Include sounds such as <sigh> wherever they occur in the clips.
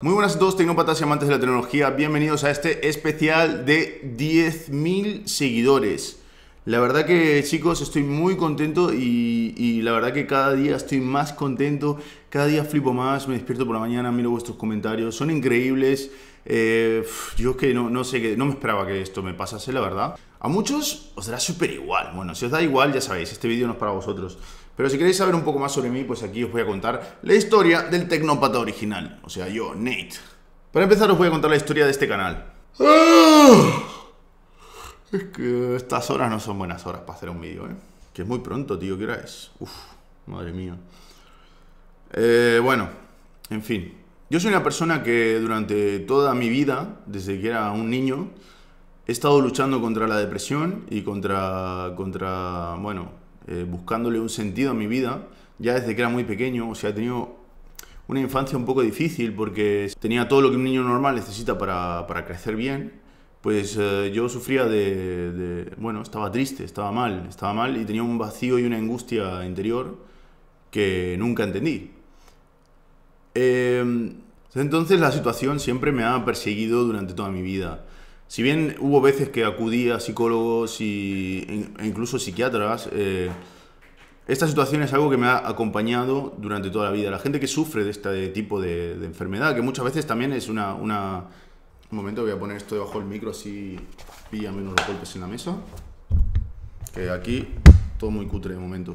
Muy buenas a todos, Tecnopatas y amantes de la tecnología. Bienvenidos a este especial de 10.000 seguidores. La verdad que chicos, estoy muy contento y, la verdad que cada día estoy más contento, cada día flipo más, me despierto por la mañana, miro vuestros comentarios, son increíbles. Eh, yo que no, sé, que no me esperaba que esto me pasase, la verdad. A muchos os dará súper igual. Bueno, si os da igual, ya sabéis, este vídeo no es para vosotros. Pero si queréis saber un poco más sobre mí, pues aquí os voy a contar la historia del tecnópata original, o sea, yo, Nate. Para empezar os voy a contar la historia de este canal. Ah, es que estas horas no son buenas horas para hacer un vídeo, ¿eh? Que es muy pronto, tío, ¿qué hora es? Uf, madre mía. Eh, bueno, en fin. Yo soy una persona que durante toda mi vida, desde que era un niño, he estado luchando contra la depresión y contra, contra bueno, eh, buscándole un sentido a mi vida, ya desde que era muy pequeño, o sea, he tenido una infancia un poco difícil porque tenía todo lo que un niño normal necesita para, crecer bien, pues eh, yo sufría de, bueno, estaba triste, estaba mal, estaba mal y tenía un vacío y una angustia interior que nunca entendí. Em, entonces la situación siempre me ha perseguido durante toda mi vida. Si bien hubo veces que acudí a psicólogos y, e incluso psiquiatras, eh, esta situación es algo que me ha acompañado durante toda la vida. La gente que sufre de este tipo de, enfermedad, que muchas veces también es una, Un momento, voy a poner esto debajo del micro así pilla menos los golpes en la mesa. Que aquí todo muy cutre de momento.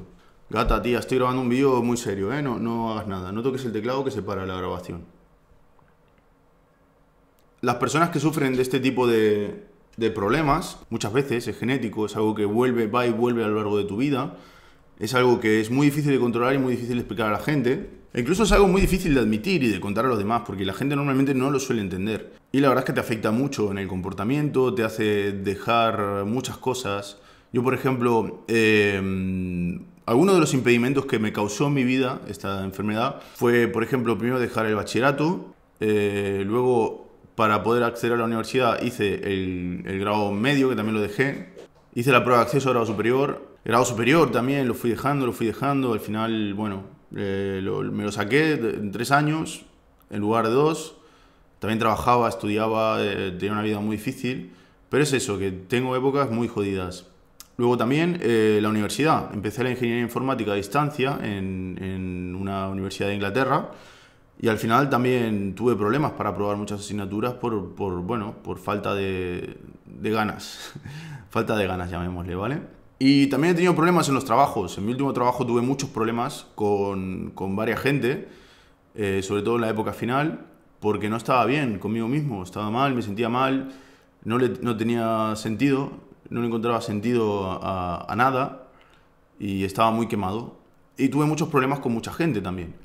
Gata, tía, estoy grabando un vídeo muy serio, ¿eh? No, no hagas nada. No toques el teclado que se para la grabación. Las personas que sufren de este tipo de, problemas, muchas veces es genético, es algo que vuelve, va y vuelve a lo largo de tu vida, es algo que es muy difícil de controlar y muy difícil de explicar a la gente. E incluso es algo muy difícil de admitir y de contar a los demás, porque la gente normalmente no lo suele entender. Y la verdad es que te afecta mucho en el comportamiento, te hace dejar muchas cosas. Yo, por ejemplo, em, algunos de los impedimentos que me causó en mi vida esta enfermedad fue, por ejemplo, primero dejar el bachillerato, eh, luego para poder acceder a la universidad hice el, grado medio, que también lo dejé. Hice la prueba de acceso a grado superior. grado superior también lo fui dejando, lo fui dejando. Al final, bueno, eh, me lo saqué en tres años, en lugar de dos. También trabajaba, estudiaba, eh, tenía una vida muy difícil. Pero es eso, que tengo épocas muy jodidas. Luego también eh, la universidad. Empecé la ingeniería informática a distancia en una universidad de Inglaterra. Y al final también tuve problemas para aprobar muchas asignaturas por, bueno, por falta de, ganas. <laughs> falta de ganas, llamémosle, ¿vale? Y también he tenido problemas en los trabajos. En mi último trabajo tuve muchos problemas con, con varias gente, eh, sobre todo en la época final, porque no estaba bien conmigo mismo. Estaba mal, me sentía mal, no, le, no tenía sentido, no le encontraba sentido a nada y estaba muy quemado. Y tuve muchos problemas con mucha gente también.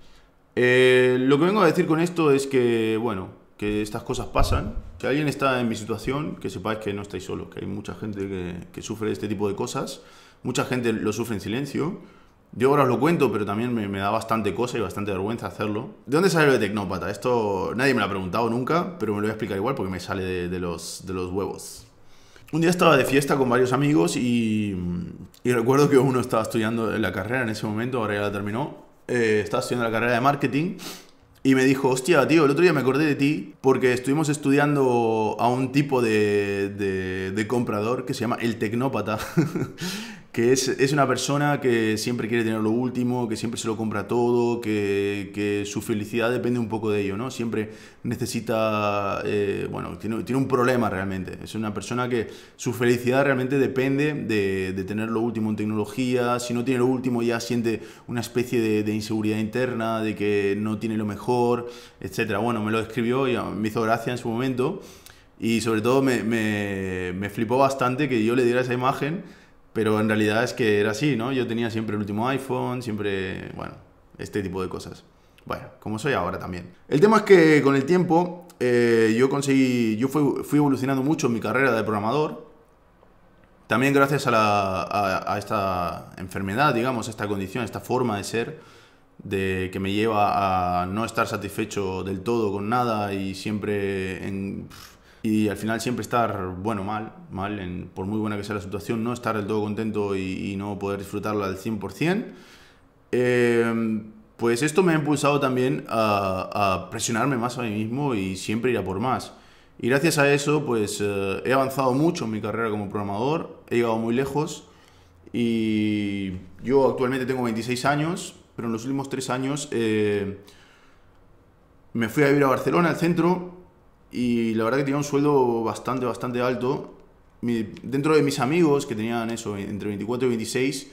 Eh, lo que vengo a decir con esto es que, bueno, que estas cosas pasan, que alguien está en mi situación, que sepáis que no estáis solos, que hay mucha gente que, sufre este tipo de cosas, mucha gente lo sufre en silencio. Yo ahora os lo cuento, pero también me, da bastante cosa y bastante vergüenza hacerlo. ¿De dónde sale lo de tecnópata? Esto nadie me lo ha preguntado nunca, pero me lo voy a explicar igual porque me sale de, los, de los huevos. Un día estaba de fiesta con varios amigos y, y recuerdo que uno estaba estudiando la carrera en ese momento, ahora ya la terminó, eh, haciendo la carrera de marketing y me dijo, hostia, tío, el otro día me acordé de ti porque estuvimos estudiando a un tipo de, de, comprador que se llama el tecnópata. <laughs> que es, es, una persona que siempre quiere tener lo último, que siempre se lo compra todo, que, que su felicidad depende un poco de ello, ¿no? Siempre necesita, eh, bueno, tiene, tiene, un problema realmente. Es una persona que su felicidad realmente depende de, de, tener lo último en tecnología, si no tiene lo último ya siente una especie de inseguridad interna, de que no tiene lo mejor etcétera. Bueno, me lo escribió y ah, me hizo gracia en su momento. Y sobre todo me, me, flipó bastante que yo le diera esa imagen, pero en realidad es que era así, ¿no? Yo tenía siempre el último iPhone, siempre, bueno, este tipo de cosas. Bueno, como soy ahora también. El tema es que con el tiempo eh, yo conseguí, yo fui, fui, evolucionando mucho en mi carrera de programador. También gracias a, la, a, esta enfermedad, digamos, esta condición, esta forma de ser de que me lleva a no estar satisfecho del todo con nada y siempre en, y al final siempre estar bueno mal mal por muy buena que sea la situación no estar del todo contento y, no poder disfrutarla al 100% em, pues esto me ha impulsado también a, presionarme más a mí mismo y siempre ir a por más y gracias a eso pues eh, he avanzado mucho en mi carrera como programador he llegado muy lejos y yo actualmente tengo 26 años pero en los últimos tres años eh, me fui a vivir a Barcelona, al centro, y la verdad que tenía un sueldo bastante, bastante alto. dentro de mis amigos, que tenían eso, entre 24 y 26,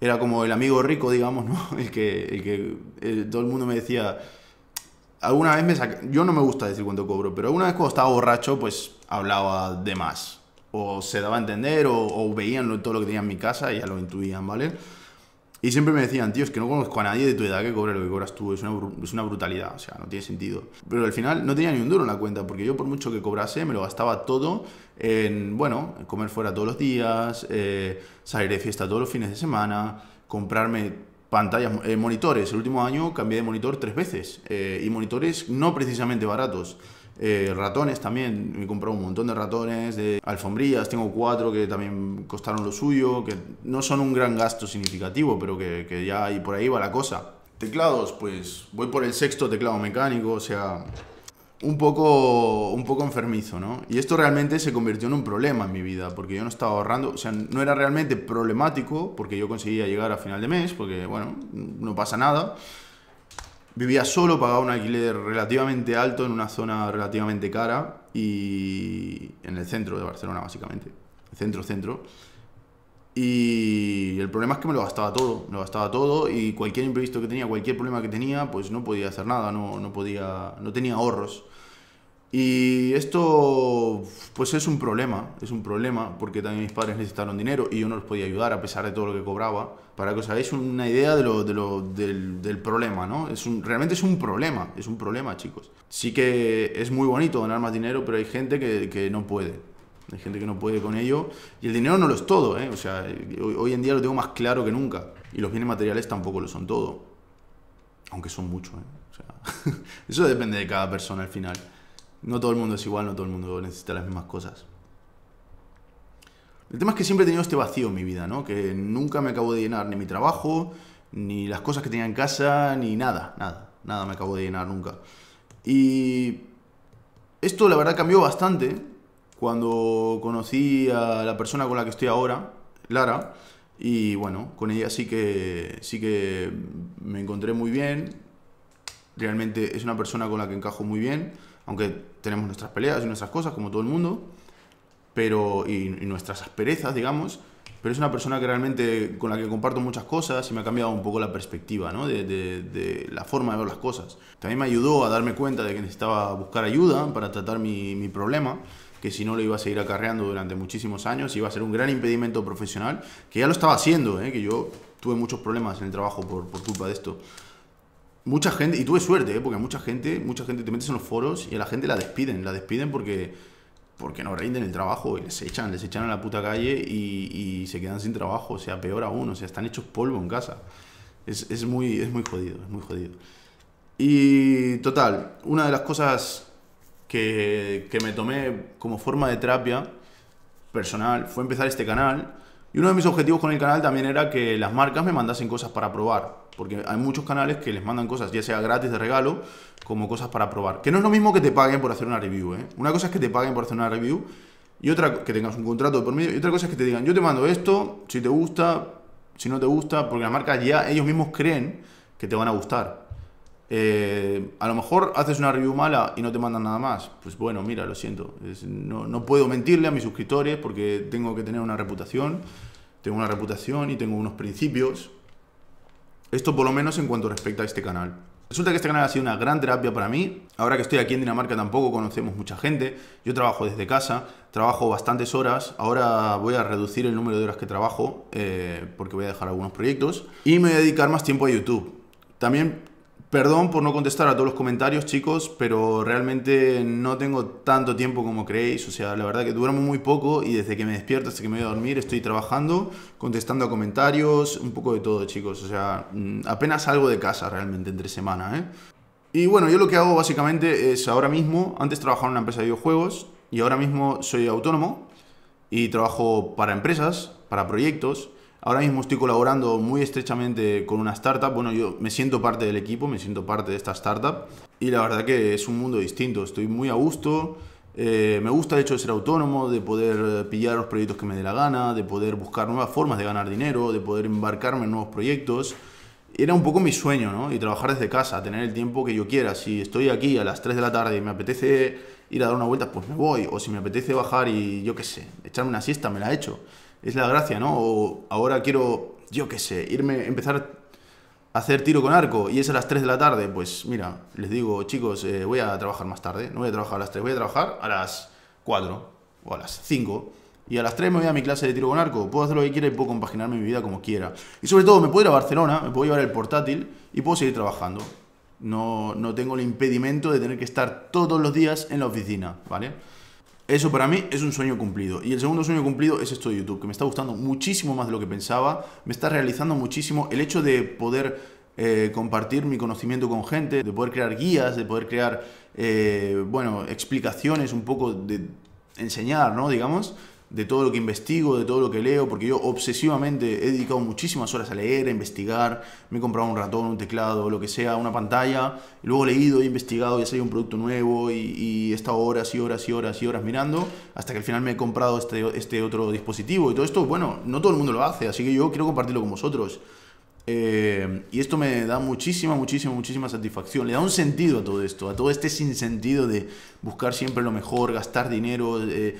era como el amigo rico, digamos, ¿no? <laughs> El que, eh, todo el mundo me decía, alguna vez me yo no me gusta decir cuánto cobro, pero alguna vez cuando estaba borracho, pues hablaba de más. O se daba a entender, o, o veían todo lo que tenía en mi casa y ya lo intuían, ¿vale? Y siempre me decían, tío, es que no conozco a nadie de tu edad que cobre lo que cobras tú, es una, brutalidad, o sea, no tiene sentido. Pero al final no tenía ni un duro en la cuenta, porque yo por mucho que cobrase, me lo gastaba todo en, bueno, comer fuera todos los días, eh, salir de fiesta todos los fines de semana, comprarme pantallas, eh, monitores. El último año cambié de monitor tres veces eh, y monitores no precisamente baratos. Eh, ratones también, me he comprado un montón de ratones, de alfombrillas, tengo cuatro que también costaron lo suyo, que no son un gran gasto significativo, pero que, que ya y por ahí va la cosa. Teclados, pues voy por el sexto teclado mecánico, o sea, un poco, un poco enfermizo, ¿no? Y esto realmente se convirtió en un problema en mi vida, porque yo no estaba ahorrando, o sea, no era realmente problemático, porque yo conseguía llegar a final de mes, porque, bueno, no pasa nada. Vivía solo, pagaba un alquiler relativamente alto en una zona relativamente cara y en el centro de Barcelona, básicamente. centro, centro. Y el problema es que me lo gastaba todo, me lo gastaba todo y cualquier imprevisto que tenía, cualquier problema que tenía, pues no podía hacer nada, no, podía, no tenía ahorros. Y esto, pues es un problema, es un problema, porque también mis padres necesitaron dinero y yo no los podía ayudar a pesar de todo lo que cobraba. Para que os hagáis una idea de lo, del, problema, ¿no? Es realmente es un problema, es un problema, chicos. Sí que es muy bonito ganar más dinero, pero hay gente que, que no puede. Hay gente que no puede con ello. Y el dinero no lo es todo, ¿eh? O sea, hoy en día lo tengo más claro que nunca. Y los bienes materiales tampoco lo son todo. Aunque son muchos, ¿eh? O sea, <laughs> eso depende de cada persona al final. No todo el mundo es igual, no todo el mundo necesita las mismas cosas. El tema es que siempre he tenido este vacío en mi vida, ¿no? Que nunca me acabo de llenar ni mi trabajo, ni las cosas que tenía en casa, ni nada, nada, nada me acabo de llenar nunca. Y esto la verdad cambió bastante cuando conocí a la persona con la que estoy ahora, Lara, y bueno, con ella sí que sí que me encontré muy bien. Realmente es una persona con la que encajo muy bien aunque tenemos nuestras peleas y nuestras cosas, como todo el mundo, pero, y, nuestras asperezas, digamos, pero es una persona que realmente con la que comparto muchas cosas y me ha cambiado un poco la perspectiva, ¿no? de, la forma de ver las cosas. También me ayudó a darme cuenta de que necesitaba buscar ayuda para tratar mi, problema, que si no lo iba a seguir acarreando durante muchísimos años, iba a ser un gran impedimento profesional, que ya lo estaba haciendo, ¿eh? que yo tuve muchos problemas en el trabajo por, por culpa de esto mucha gente, y tuve suerte, ¿eh? porque mucha gente, mucha gente te metes en los foros y a la gente la despiden, la despiden porque, porque no rinden el trabajo y les echan, les echan a la puta calle y, y se quedan sin trabajo, o sea, peor aún, o sea, están hechos polvo en casa. Es, es, muy, es muy jodido, es muy jodido. Y total, una de las cosas que, que me tomé como forma de terapia personal fue empezar este canal y uno de mis objetivos con el canal también era que las marcas me mandasen cosas para probar, porque hay muchos canales que les mandan cosas, ya sea gratis de regalo, como cosas para probar. Que no es lo mismo que te paguen por hacer una review, ¿eh? Una cosa es que te paguen por hacer una review y otra que tengas un contrato por medio, y otra cosa es que te digan, yo te mando esto, si te gusta, si no te gusta, porque las marcas ya ellos mismos creen que te van a gustar. Eh, a lo mejor haces una review mala y no te mandan nada más. Pues bueno, mira, lo siento. no, puedo mentirle a mis suscriptores porque tengo que tener una reputación. Tengo una reputación y tengo unos principios. Esto por lo menos en cuanto respecta a este canal. Resulta que este canal ha sido una gran terapia para mí. Ahora que estoy aquí en Dinamarca tampoco conocemos mucha gente. Yo trabajo desde casa, trabajo bastantes horas. Ahora voy a reducir el número de horas que trabajo eh, porque voy a dejar algunos proyectos. Y me voy a dedicar más tiempo a YouTube. También Perdón por no contestar a todos los comentarios, chicos, pero realmente no tengo tanto tiempo como creéis. O sea, la verdad que duermo muy poco y desde que me despierto hasta que me voy a dormir estoy trabajando, contestando a comentarios, un poco de todo, chicos. O sea, mm, apenas salgo de casa realmente entre semana, ¿eh? Y bueno, yo lo que hago básicamente es ahora mismo, antes trabajaba en una empresa de videojuegos y ahora mismo soy autónomo y trabajo para empresas, para proyectos. Ahora mismo estoy colaborando muy estrechamente con una startup. Bueno, yo me siento parte del equipo, me siento parte de esta startup. Y la verdad que es un mundo distinto. Estoy muy a gusto. Eh, me gusta de hecho ser autónomo, de poder pillar los proyectos que me dé la gana, de poder buscar nuevas formas de ganar dinero, de poder embarcarme en nuevos proyectos. Era un poco mi sueño, ¿no? Y trabajar desde casa, tener el tiempo que yo quiera. Si estoy aquí a las 3 de la tarde y me apetece ir a dar una vuelta, pues me voy. O si me apetece bajar y yo qué sé, echarme una siesta, me la echo. hecho es la gracia, ¿no? O ahora quiero, yo qué sé, irme, empezar a hacer tiro con arco y es a las 3 de la tarde. Pues mira, les digo, chicos, eh, voy a trabajar más tarde. No voy a trabajar a las 3, voy a trabajar a las 4 o a las 5. Y a las 3 me voy a mi clase de tiro con arco. Puedo hacer lo que quiera y puedo compaginar mi vida como quiera. Y sobre todo, me puedo ir a Barcelona, me puedo llevar el portátil y puedo seguir trabajando. No, no tengo el impedimento de tener que estar todos los días en la oficina, ¿vale? Eso para mí es un sueño cumplido. Y el segundo sueño cumplido es esto de YouTube, que me está gustando muchísimo más de lo que pensaba, me está realizando muchísimo el hecho de poder eh, compartir mi conocimiento con gente, de poder crear guías, de poder crear, eh, bueno, explicaciones un poco de enseñar, ¿no? Digamos de todo lo que investigo, de todo lo que leo, porque yo obsesivamente he dedicado muchísimas horas a leer, a investigar, me he comprado un ratón, un teclado, lo que sea, una pantalla, luego he leído, he investigado, y he salido un producto nuevo y, he estado horas y horas y horas y horas mirando, hasta que al final me he comprado este, este, otro dispositivo y todo esto, bueno, no todo el mundo lo hace, así que yo quiero compartirlo con vosotros. Eh, y esto me da muchísima, muchísima, muchísima satisfacción. Le da un sentido a todo esto, a todo este sinsentido de buscar siempre lo mejor, gastar dinero. Eh,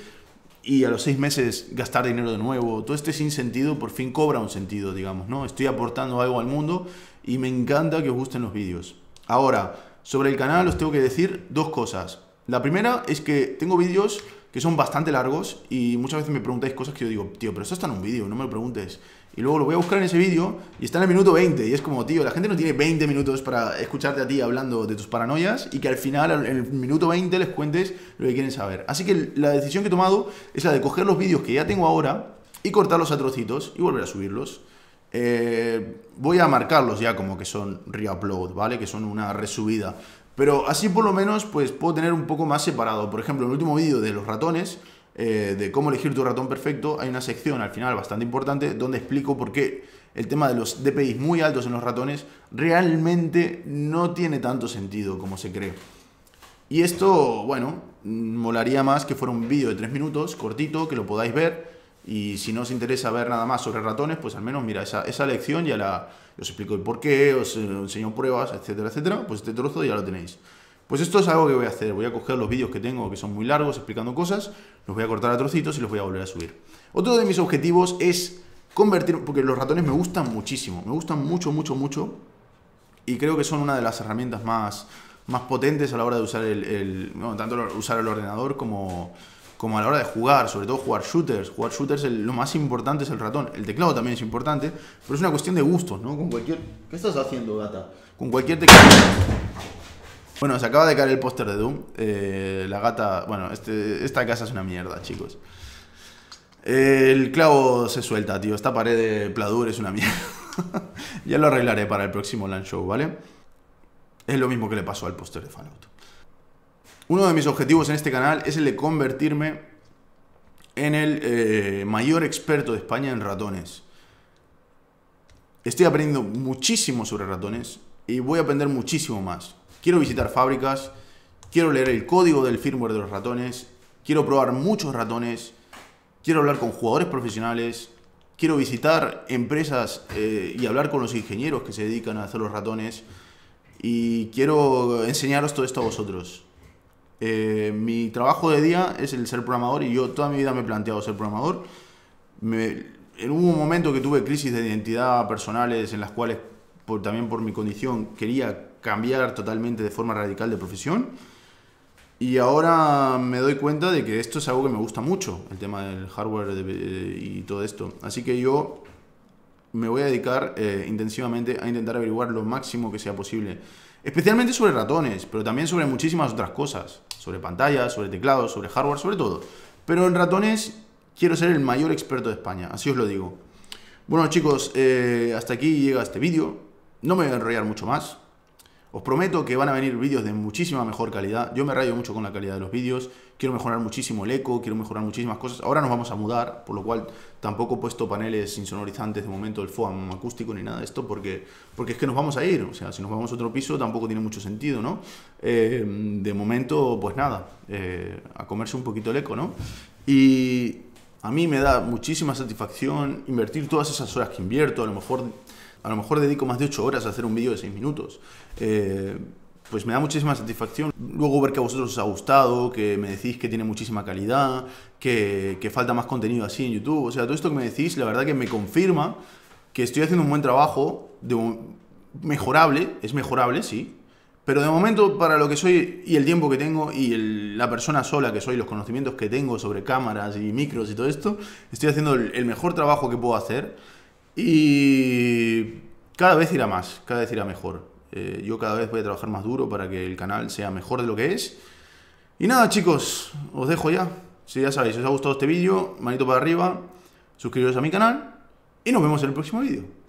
y a los seis meses gastar dinero de nuevo. Todo este sin sentido por fin cobra un sentido, digamos, ¿no? Estoy aportando algo al mundo y me encanta que os gusten los vídeos. Ahora, sobre el canal os tengo que decir dos cosas. La primera es que tengo vídeos que son bastante largos y muchas veces me preguntáis cosas que yo digo, tío, pero esto está en un vídeo, no me lo preguntes y luego lo voy a buscar en ese vídeo y está en el minuto 20 y es como, tío, la gente no tiene 20 minutos para escucharte a ti hablando de tus paranoias y que al final, en el minuto 20, les cuentes lo que quieren saber. Así que la decisión que he tomado es la de coger los vídeos que ya tengo ahora y cortarlos a trocitos y volver a subirlos. Eh, voy a marcarlos ya como que son reupload, ¿vale? Que son una resubida. Pero así por lo menos pues puedo tener un poco más separado. Por ejemplo, el último vídeo de los ratones eh, de cómo elegir tu ratón perfecto, hay una sección al final bastante importante donde explico por qué el tema de los DPIs muy altos en los ratones realmente no tiene tanto sentido como se cree. Y esto, bueno, molaría más que fuera un vídeo de 3 minutos, cortito, que lo podáis ver. Y si no os interesa ver nada más sobre ratones, pues al menos mira esa, esa lección, ya la, os explico el porqué, eh, os enseño pruebas, etcétera, etcétera. Pues este trozo ya lo tenéis. Pues esto es algo que voy a hacer. Voy a coger los vídeos que tengo, que son muy largos, explicando cosas, los voy a cortar a trocitos y los voy a volver a subir. Otro de mis objetivos es convertir, porque los ratones me gustan muchísimo, me gustan mucho, mucho, mucho, y creo que son una de las herramientas más, más potentes a la hora de usar el, tanto usar el ordenador como, como a la hora de jugar, sobre todo jugar shooters. Jugar shooters, lo más importante es el ratón. El teclado también es importante, pero es una cuestión de gusto, ¿no? Con cualquier... ¿Qué estás haciendo, gata? Con cualquier teclado... Bueno, se acaba de caer el póster de Doom. Eh, la gata. Bueno, este, esta casa es una mierda, chicos. el clavo se suelta, tío. Esta pared de Pladur es una mierda. <laughs> ya lo arreglaré para el próximo LAN show, ¿vale? Es lo mismo que le pasó al póster de Fallout. Uno de mis objetivos en este canal es el de convertirme en el eh, mayor experto de España en ratones. Estoy aprendiendo muchísimo sobre ratones y voy a aprender muchísimo más quiero visitar fábricas, quiero leer el código del firmware de los ratones, quiero probar muchos ratones, quiero hablar con jugadores profesionales, quiero visitar empresas eh, y hablar con los ingenieros que se dedican a hacer los ratones y quiero enseñaros todo esto a vosotros. Eh, mi trabajo de día es el ser programador y yo toda mi vida me he planteado ser programador. Me, en un momento que tuve crisis de identidad personales en las cuales también por mi condición quería cambiar totalmente de forma radical de profesión. Y ahora me doy cuenta de que esto es algo que me gusta mucho, el tema del hardware eh, y todo esto. Así que yo me voy a dedicar eh, intensivamente a intentar averiguar lo máximo que sea posible. Especialmente sobre ratones, pero también sobre muchísimas otras cosas. Sobre pantallas, sobre teclados, sobre hardware, sobre todo. Pero en ratones quiero ser el mayor experto de España, así os lo digo. Bueno chicos, eh, hasta aquí llega este vídeo. No me voy a enrollar mucho más. Os prometo que van a venir vídeos de muchísima mejor calidad. Yo me rayo mucho con la calidad de los vídeos. Quiero mejorar muchísimo el eco, quiero mejorar muchísimas cosas. Ahora nos vamos a mudar, por lo cual tampoco he puesto paneles insonorizantes de momento, el foam acústico ni nada de esto, porque, porque es que nos vamos a ir. O sea, si nos vamos a otro piso tampoco tiene mucho sentido, ¿no? Eh, de momento, pues nada, eh, a comerse un poquito el eco, ¿no? Y a mí me da muchísima satisfacción invertir todas esas horas que invierto, a lo mejor a lo mejor dedico más de 8 horas a hacer un vídeo de 6 minutos. Eh, pues me da muchísima satisfacción. Luego ver que a vosotros os ha gustado, que me decís que tiene muchísima calidad, que, falta más contenido así en YouTube. O sea, todo esto que me decís, la verdad que me confirma que estoy haciendo un buen trabajo, de mejorable, es mejorable, sí. Pero de momento, para lo que soy y el tiempo que tengo y la persona sola que soy, los conocimientos que tengo sobre cámaras y micros y todo esto, estoy haciendo el mejor trabajo que puedo hacer. Y cada vez irá más, cada vez irá mejor. Eh, yo cada vez voy a trabajar más duro para que el canal sea mejor de lo que es. Y nada chicos, os dejo ya. Si ya sabéis, os ha gustado este vídeo, manito para arriba, suscribiros a mi canal y nos vemos en el próximo vídeo.